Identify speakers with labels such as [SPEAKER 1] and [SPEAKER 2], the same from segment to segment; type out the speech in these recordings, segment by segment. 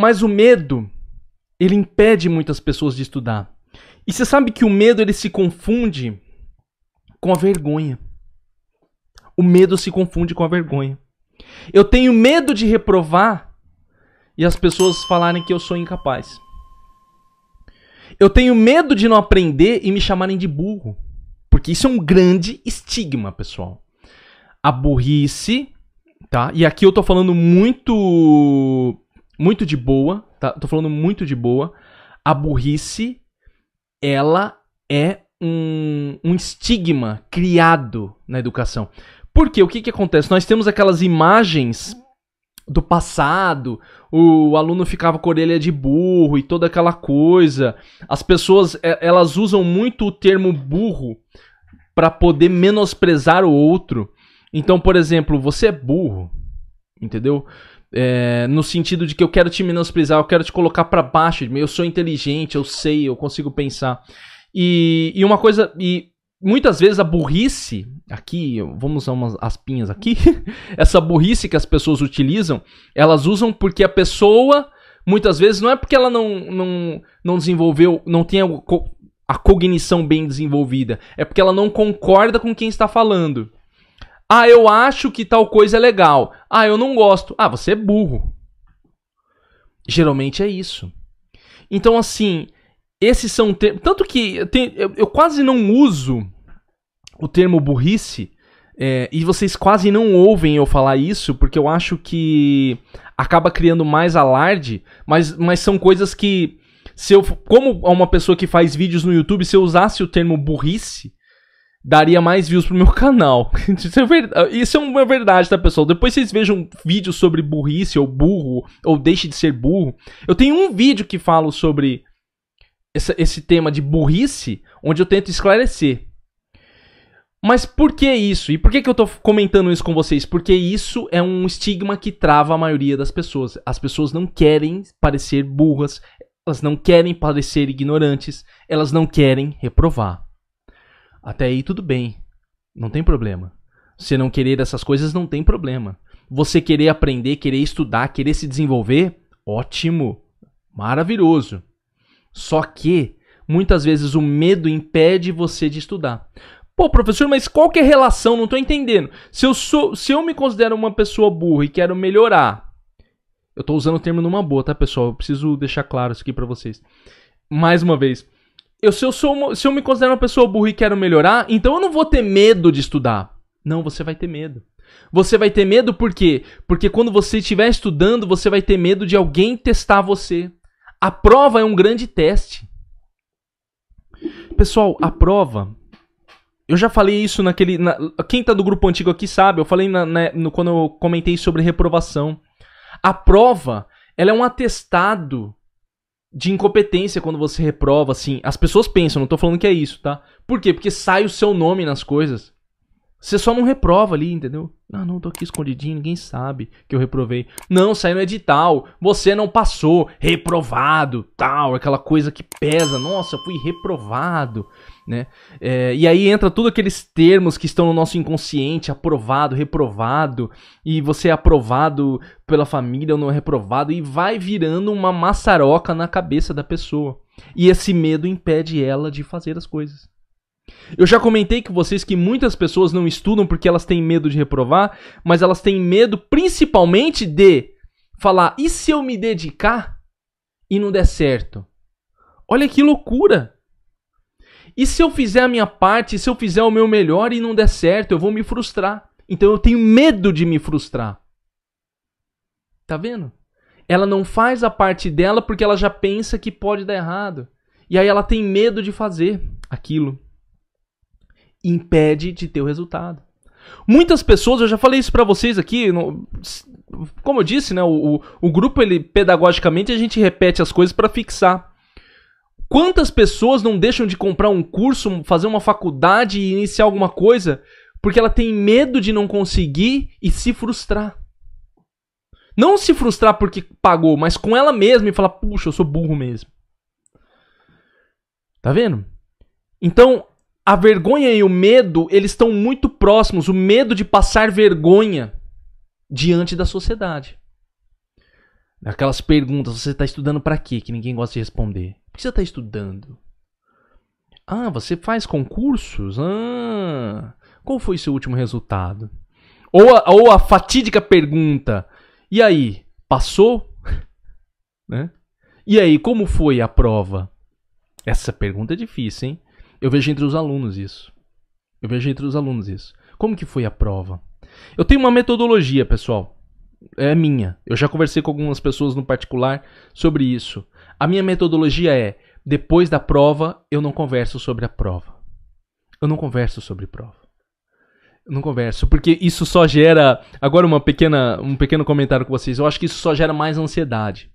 [SPEAKER 1] Mas o medo, ele impede muitas pessoas de estudar. E você sabe que o medo ele se confunde com a vergonha. O medo se confunde com a vergonha. Eu tenho medo de reprovar e as pessoas falarem que eu sou incapaz. Eu tenho medo de não aprender e me chamarem de burro. Porque isso é um grande estigma, pessoal. A burrice, tá? E aqui eu tô falando muito muito de boa, tá? Tô falando muito de boa. A burrice, ela é um, um estigma criado na educação. Porque o que, que acontece? Nós temos aquelas imagens do passado, o aluno ficava com a orelha de burro e toda aquela coisa. As pessoas, elas usam muito o termo burro para poder menosprezar o outro. Então, por exemplo, você é burro, entendeu? É, no sentido de que eu quero te menosprezar, eu quero te colocar para baixo, eu sou inteligente, eu sei, eu consigo pensar. E, e uma coisa, e muitas vezes a burrice, aqui, vamos usar umas aspinhas aqui, essa burrice que as pessoas utilizam, elas usam porque a pessoa, muitas vezes, não é porque ela não, não, não desenvolveu, não tem a, a cognição bem desenvolvida, é porque ela não concorda com quem está falando. Ah, eu acho que tal coisa é legal. Ah, eu não gosto. Ah, você é burro. Geralmente é isso. Então, assim, esses são termos. Tanto que tem, eu, eu, quase não uso o termo burrice. É, e vocês quase não ouvem eu falar isso, porque eu acho que acaba criando mais alarde, mas, mas são coisas que. Se eu, como uma pessoa que faz vídeos no YouTube, se eu usasse o termo burrice, daria mais views pro meu canal. Isso é, verdade, isso é uma verdade, tá, pessoal? Depois vocês vejam um vídeo sobre burrice ou burro, ou deixe de ser burro. Eu tenho um vídeo que falo sobre essa, esse tema de burrice, onde eu tento esclarecer. Mas por que isso? E por que, que eu tô comentando isso com vocês? Porque isso é um estigma que trava a maioria das pessoas. As pessoas não querem parecer burras, elas não querem parecer ignorantes, elas não querem reprovar. Até aí tudo bem. Não tem problema. Você não querer essas coisas não tem problema. Você querer aprender, querer estudar, querer se desenvolver, ótimo. Maravilhoso. Só que muitas vezes o medo impede você de estudar. Pô, professor, mas qual que é a relação? Não estou entendendo. Se eu sou, se eu me considero uma pessoa burra e quero melhorar, eu estou usando o termo numa boa, tá, pessoal? Eu preciso deixar claro isso aqui para vocês. Mais uma vez, eu, se, eu sou uma, se eu me considero uma pessoa burra e quero melhorar, então eu não vou ter medo de estudar. Não, você vai ter medo. Você vai ter medo por quê? Porque quando você estiver estudando, você vai ter medo de alguém testar você. A prova é um grande teste. Pessoal, a prova. Eu já falei isso naquele. Na, quem tá do grupo antigo aqui sabe, eu falei na, na, né, no, quando eu comentei sobre reprovação. A prova, ela é um atestado de incompetência quando você reprova, assim. As pessoas pensam, não tô falando que é isso, tá? Por quê? Porque sai o seu nome nas coisas. Você só não reprova ali, entendeu? Ah, não, tô aqui escondidinho, ninguém sabe que eu reprovei. Não, saiu no é edital. Você não passou. Reprovado, tal, aquela coisa que pesa. Nossa, eu fui reprovado, né? É, e aí entra todos aqueles termos que estão no nosso inconsciente: aprovado, reprovado. E você é aprovado pela família ou não é reprovado. E vai virando uma maçaroca na cabeça da pessoa. E esse medo impede ela de fazer as coisas. Eu já comentei com vocês que muitas pessoas não estudam porque elas têm medo de reprovar, mas elas têm medo principalmente de falar: e se eu me dedicar e não der certo? Olha que loucura! E se eu fizer a minha parte, se eu fizer o meu melhor e não der certo, eu vou me frustrar. Então eu tenho medo de me frustrar. Tá vendo? Ela não faz a parte dela porque ela já pensa que pode dar errado. E aí ela tem medo de fazer aquilo impede de ter o resultado. Muitas pessoas, eu já falei isso para vocês aqui, no, como eu disse, né, o, o grupo ele pedagogicamente a gente repete as coisas para fixar. Quantas pessoas não deixam de comprar um curso, fazer uma faculdade e iniciar alguma coisa porque ela tem medo de não conseguir e se frustrar? Não se frustrar porque pagou, mas com ela mesma e falar: puxa, eu sou burro mesmo. Tá vendo? Então, a vergonha e o medo, eles estão muito próximos. O medo de passar vergonha diante da sociedade. Aquelas perguntas, você está estudando para quê? Que ninguém gosta de responder. Por que você está estudando? Ah, você faz concursos? Ah, qual foi seu último resultado? Ou a, ou a fatídica pergunta, e aí, passou? né? E aí, como foi a prova? Essa pergunta é difícil, hein? Eu vejo entre os alunos isso. Eu vejo entre os alunos isso. Como que foi a prova? Eu tenho uma metodologia, pessoal. É minha. Eu já conversei com algumas pessoas no particular sobre isso. A minha metodologia é: depois da prova, eu não converso sobre a prova. Eu não converso sobre prova. Eu não converso, porque isso só gera. Agora, uma pequena, um pequeno comentário com vocês. Eu acho que isso só gera mais ansiedade.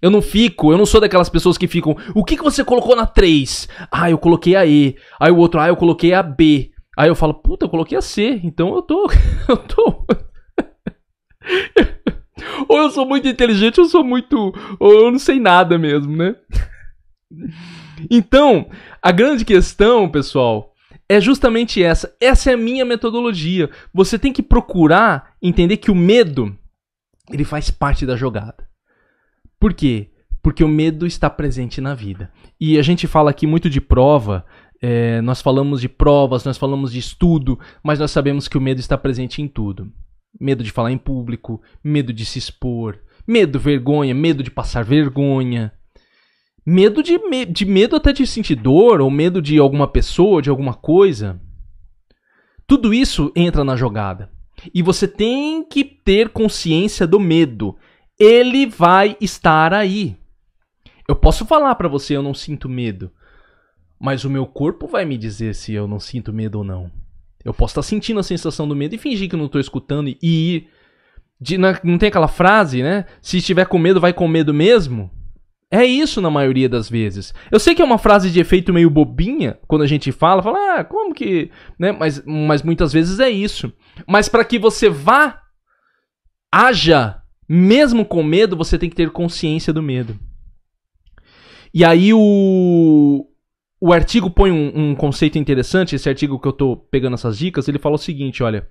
[SPEAKER 1] Eu não fico, eu não sou daquelas pessoas que ficam. O que, que você colocou na 3? Ah, eu coloquei a E. Aí o outro, ah, eu coloquei a B. Aí eu falo, puta, eu coloquei a C. Então eu tô. eu tô. ou eu sou muito inteligente, ou eu sou muito. Ou eu não sei nada mesmo, né? Então, a grande questão, pessoal, é justamente essa. Essa é a minha metodologia. Você tem que procurar entender que o medo ele faz parte da jogada. Por quê? Porque o medo está presente na vida. E a gente fala aqui muito de prova, é, nós falamos de provas, nós falamos de estudo, mas nós sabemos que o medo está presente em tudo. Medo de falar em público, medo de se expor, medo, vergonha, medo de passar vergonha, medo de, de medo até de sentir dor ou medo de alguma pessoa, de alguma coisa. Tudo isso entra na jogada. E você tem que ter consciência do medo ele vai estar aí. Eu posso falar para você eu não sinto medo, mas o meu corpo vai me dizer se eu não sinto medo ou não. Eu posso estar tá sentindo a sensação do medo e fingir que não estou escutando e ir. De, não, tem aquela frase, né? Se estiver com medo, vai com medo mesmo? É isso na maioria das vezes. Eu sei que é uma frase de efeito meio bobinha quando a gente fala, fala, ah, como que. Né? Mas, mas muitas vezes é isso. Mas para que você vá, haja mesmo com medo, você tem que ter consciência do medo. E aí o, o artigo põe um, um conceito interessante, esse artigo que eu tô pegando essas dicas, ele fala o seguinte, olha.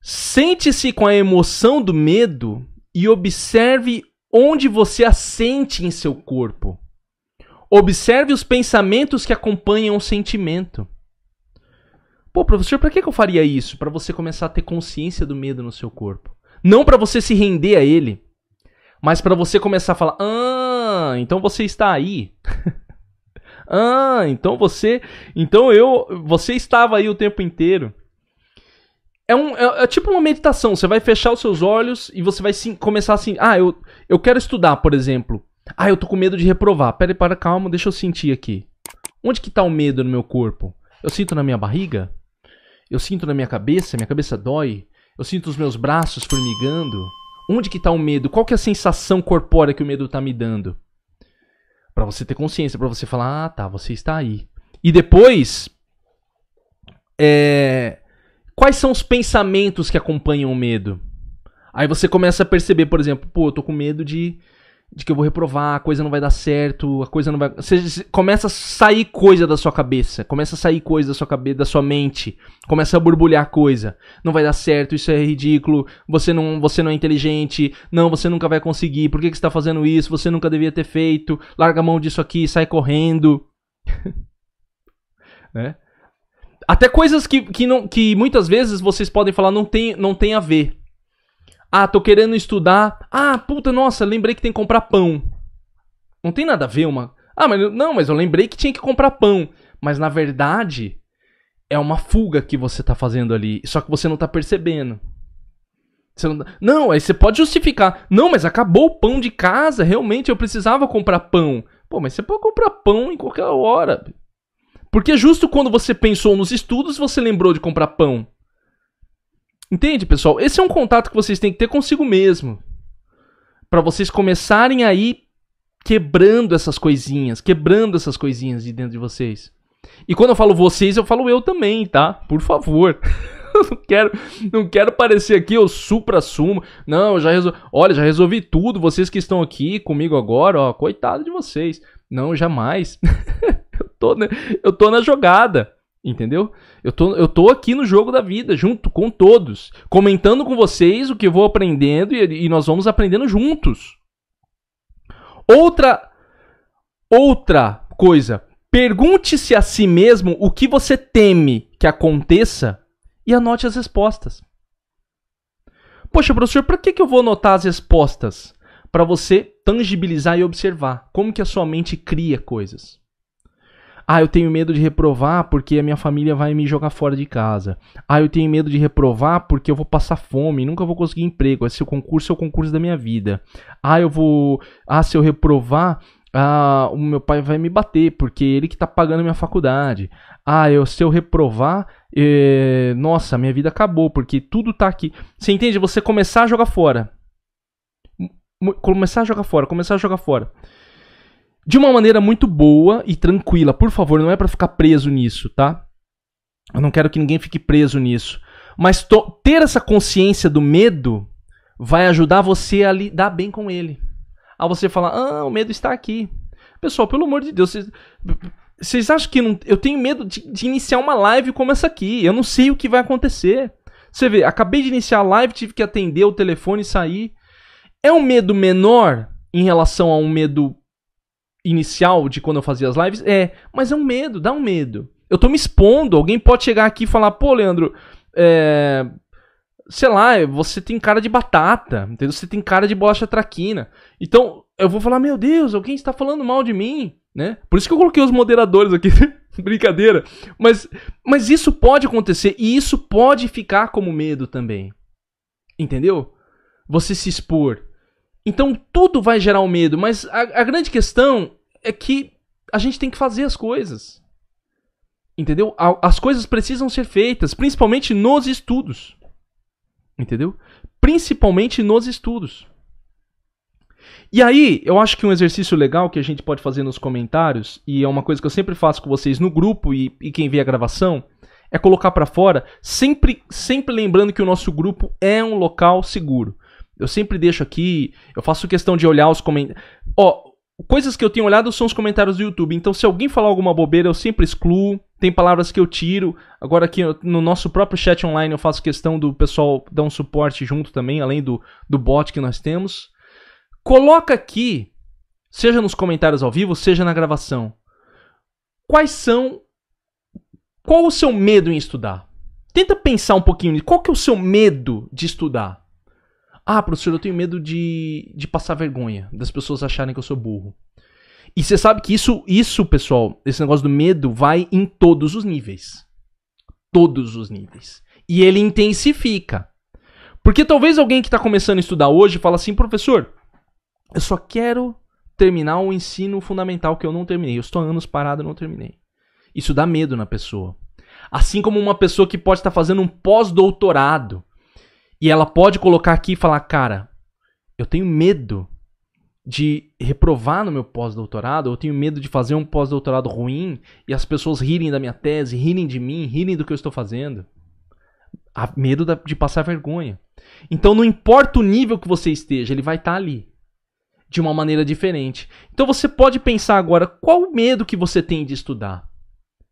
[SPEAKER 1] Sente-se com a emoção do medo e observe onde você a sente em seu corpo. Observe os pensamentos que acompanham o sentimento. Pô, professor, para que, que eu faria isso? Para você começar a ter consciência do medo no seu corpo. Não para você se render a ele, mas para você começar a falar: "Ah, então você está aí". ah, então você, então eu, você estava aí o tempo inteiro. É, um, é, é, tipo uma meditação. Você vai fechar os seus olhos e você vai sim, começar assim. Ah, eu, eu quero estudar, por exemplo. Ah, eu tô com medo de reprovar. Pera aí, para, calma, deixa eu sentir aqui. Onde que tá o medo no meu corpo? Eu sinto na minha barriga? Eu sinto na minha cabeça? Minha cabeça dói? Eu sinto os meus braços formigando. Onde que tá o medo? Qual que é a sensação corpórea que o medo tá me dando? Para você ter consciência, para você falar, ah, tá, você está aí. E depois, é... quais são os pensamentos que acompanham o medo? Aí você começa a perceber, por exemplo, pô, eu tô com medo de de que eu vou reprovar, a coisa não vai dar certo, a coisa não vai. Você começa a sair coisa da sua cabeça, começa a sair coisa da sua cabeça, da sua mente, começa a borbulhar coisa. Não vai dar certo, isso é ridículo, você não, você não é inteligente, não, você nunca vai conseguir, por que, que você está fazendo isso? Você nunca devia ter feito, larga a mão disso aqui, sai correndo. né? Até coisas que, que, não, que muitas vezes vocês podem falar não tem, não tem a ver ah, tô querendo estudar. Ah, puta, nossa, lembrei que tem que comprar pão. Não tem nada a ver uma. Ah, mas não, mas eu lembrei que tinha que comprar pão. Mas na verdade, é uma fuga que você tá fazendo ali, só que você não tá percebendo. Não... Tá, não, aí você pode justificar. Não, mas acabou o pão de casa, realmente eu precisava comprar pão. Pô, mas você pode comprar pão em qualquer hora. Porque justo quando você pensou nos estudos, você lembrou de comprar pão. Entende, pessoal? Esse é um contato que vocês têm que ter consigo mesmo. para vocês começarem aí quebrando essas coisinhas, quebrando essas coisinhas de dentro de vocês. E quando eu falo vocês, eu falo eu também, tá? Por favor. não quero, não quero parecer aqui eu supra sumo. Não, já resolvi, olha, já resolvi tudo. Vocês que estão aqui comigo agora, ó, coitado de vocês. Não, jamais. eu tô, né? eu tô na jogada. Entendeu? Eu tô, eu tô aqui no jogo da vida, junto com todos, comentando com vocês o que eu vou aprendendo e, e nós vamos aprendendo juntos. Outra outra coisa, pergunte-se a si mesmo o que você teme que aconteça e anote as respostas. Poxa, professor, para que, que eu vou anotar as respostas? Para você tangibilizar e observar como que a sua mente cria coisas. Ah, eu tenho medo de reprovar porque a minha família vai me jogar fora de casa. Ah, eu tenho medo de reprovar porque eu vou passar fome, nunca vou conseguir emprego. Esse é concurso é o concurso da minha vida. Ah, eu vou. Ah, se eu reprovar, ah, o meu pai vai me bater porque ele que tá pagando a minha faculdade. Ah, eu se eu reprovar, eh, nossa, minha vida acabou porque tudo tá aqui. Você entende? Você começar a jogar fora. Começar a jogar fora, começar a jogar fora de uma maneira muito boa e tranquila. Por favor, não é para ficar preso nisso, tá? Eu não quero que ninguém fique preso nisso. Mas ter essa consciência do medo vai ajudar você a lidar bem com ele. A você falar: "Ah, o medo está aqui". Pessoal, pelo amor de Deus, vocês, vocês acham que não, eu tenho medo de, de iniciar uma live como essa aqui? Eu não sei o que vai acontecer. Você vê, acabei de iniciar a live, tive que atender o telefone e sair. É um medo menor em relação a um medo inicial de quando eu fazia as lives? É, mas é um medo, dá um medo. Eu tô me expondo, alguém pode chegar aqui e falar, pô, Leandro, é. Sei lá, você tem cara de batata, entendeu? Você tem cara de bolacha traquina. Então, eu vou falar, meu Deus, alguém está falando mal de mim, né? Por isso que eu coloquei os moderadores aqui. Brincadeira. Mas, mas isso pode acontecer e isso pode ficar como medo também. Entendeu? Você se expor. Então tudo vai gerar um medo, mas a, a grande questão é que a gente tem que fazer as coisas. Entendeu? As coisas precisam ser feitas, principalmente nos estudos. Entendeu? Principalmente nos estudos. E aí, eu acho que um exercício legal que a gente pode fazer nos comentários, e é uma coisa que eu sempre faço com vocês no grupo e, e quem vê a gravação, é colocar para fora, sempre, sempre lembrando que o nosso grupo é um local seguro. Eu sempre deixo aqui, eu faço questão de olhar os comentários. Ó, coisas que eu tenho olhado são os comentários do YouTube. Então, se alguém falar alguma bobeira, eu sempre excluo. Tem palavras que eu tiro. Agora, aqui no nosso próprio chat online, eu faço questão do pessoal dar um suporte junto também, além do, do bot que nós temos. Coloca aqui, seja nos comentários ao vivo, seja na gravação, quais são. Qual o seu medo em estudar? Tenta pensar um pouquinho. Qual que é o seu medo de estudar? Ah, professor, eu tenho medo de, de passar vergonha, das pessoas acharem que eu sou burro. E você sabe que isso, isso, pessoal, esse negócio do medo vai em todos os níveis. Todos os níveis. E ele intensifica. Porque talvez alguém que está começando a estudar hoje fala assim, professor, eu só quero terminar o ensino fundamental que eu não terminei. Eu estou anos parado e não terminei. Isso dá medo na pessoa. Assim como uma pessoa que pode estar tá fazendo um pós-doutorado e ela pode colocar aqui e falar: cara, eu tenho medo de reprovar no meu pós-doutorado, eu tenho medo de fazer um pós-doutorado ruim e as pessoas rirem da minha tese, rirem de mim, rirem do que eu estou fazendo. Há medo de passar vergonha. Então, não importa o nível que você esteja, ele vai estar tá ali. De uma maneira diferente. Então você pode pensar agora qual medo que você tem de estudar.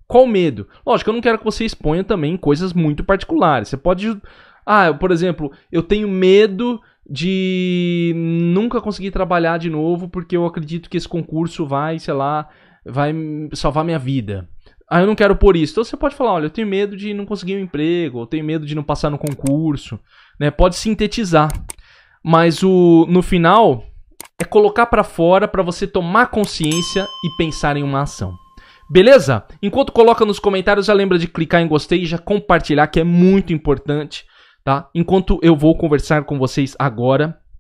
[SPEAKER 1] Qual medo? Lógico, eu não quero que você exponha também coisas muito particulares. Você pode ah, por exemplo, eu tenho medo de nunca conseguir trabalhar de novo porque eu acredito que esse concurso vai, sei lá, vai salvar minha vida. Ah, eu não quero por isso. Então você pode falar, olha, eu tenho medo de não conseguir um emprego, eu tenho medo de não passar no concurso, né? Pode sintetizar. Mas o no final é colocar para fora para você tomar consciência e pensar em uma ação. Beleza? Enquanto coloca nos comentários, já lembra de clicar em gostei e já compartilhar, que é muito importante tá? Enquanto eu vou conversar com vocês agora